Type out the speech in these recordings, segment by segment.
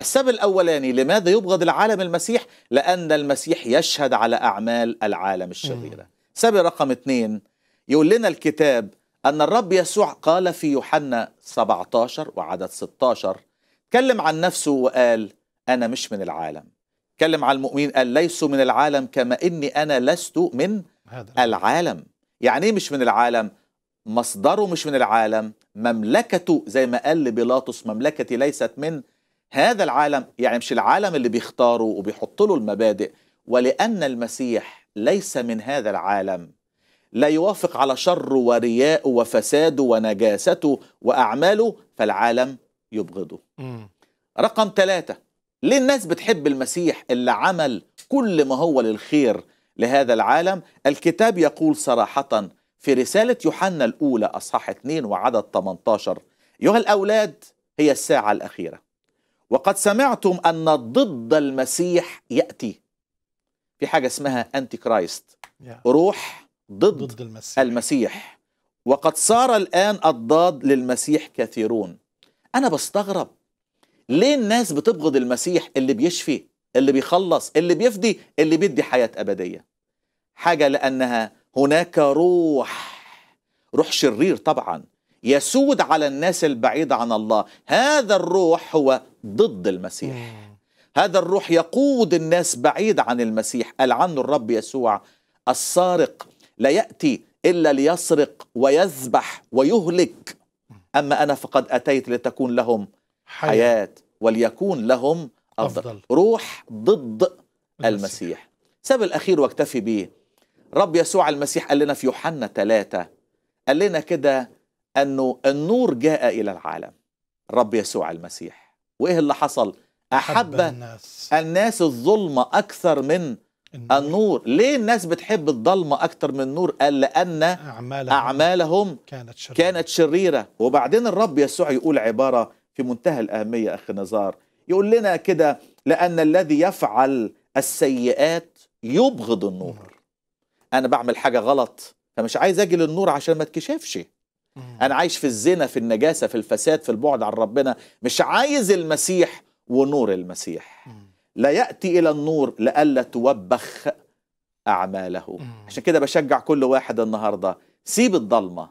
السبب الأولاني لماذا يبغض العالم المسيح لأن المسيح يشهد على أعمال العالم الشريرة سبب رقم اثنين يقول لنا الكتاب أن الرب يسوع قال في يوحنا 17 وعدد 16 تكلم عن نفسه وقال أنا مش من العالم تكلم عن المؤمنين قال ليسوا من العالم كما إني أنا لست من العالم يعني إيه مش من العالم مصدره مش من العالم مملكته زي ما قال لبيلاطس مملكتي ليست من هذا العالم يعني مش العالم اللي بيختاره وبيحط له المبادئ ولأن المسيح ليس من هذا العالم لا يوافق على شره ورياءه وفساده ونجاسته وأعماله فالعالم يبغضه رقم ثلاثة ليه الناس بتحب المسيح اللي عمل كل ما هو للخير لهذا العالم الكتاب يقول صراحة في رسالة يوحنا الأولى أصحاح 2 وعدد 18 أيها الأولاد هي الساعة الأخيرة وقد سمعتم أن ضد المسيح يأتي في حاجة اسمها أنتي كرايست روح ضد, ضد المسيح. المسيح وقد صار الآن الضاد للمسيح كثيرون أنا بستغرب ليه الناس بتبغض المسيح اللي بيشفي اللي بيخلص اللي بيفدي اللي بيدي حياة أبدية حاجة لأنها هناك روح روح شرير طبعا يسود على الناس البعيدة عن الله هذا الروح هو ضد المسيح هذا الروح يقود الناس بعيد عن المسيح قال عنه الرب يسوع السارق لا يأتي إلا ليسرق ويذبح ويهلك أما أنا فقد أتيت لتكون لهم حياة, وليكون لهم أفضل. أفضل روح ضد المسيح ساب الأخير واكتفي به رب يسوع المسيح قال لنا في يوحنا ثلاثة قال لنا كده أنه النور جاء إلى العالم رب يسوع المسيح وايه اللي حصل احب الناس الناس الظلمه اكثر من النور. النور ليه الناس بتحب الظلمة أكثر من النور قال لان اعمالهم, أعمالهم كانت, شريرة. كانت شريره وبعدين الرب يسوع يقول عباره في منتهى الاهميه اخي نزار يقول لنا كده لان الذي يفعل السيئات يبغض النور انا بعمل حاجه غلط فمش عايز اجي للنور عشان ما تكشفش انا عايش في الزنا في النجاسه في الفساد في البعد عن ربنا مش عايز المسيح ونور المسيح لا ياتي الى النور لئلا توبخ اعماله عشان كده بشجع كل واحد النهارده سيب الضلمه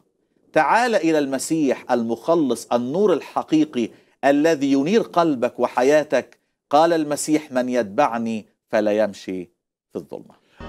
تعال الى المسيح المخلص النور الحقيقي الذي ينير قلبك وحياتك قال المسيح من يتبعني فلا يمشي في الظلمه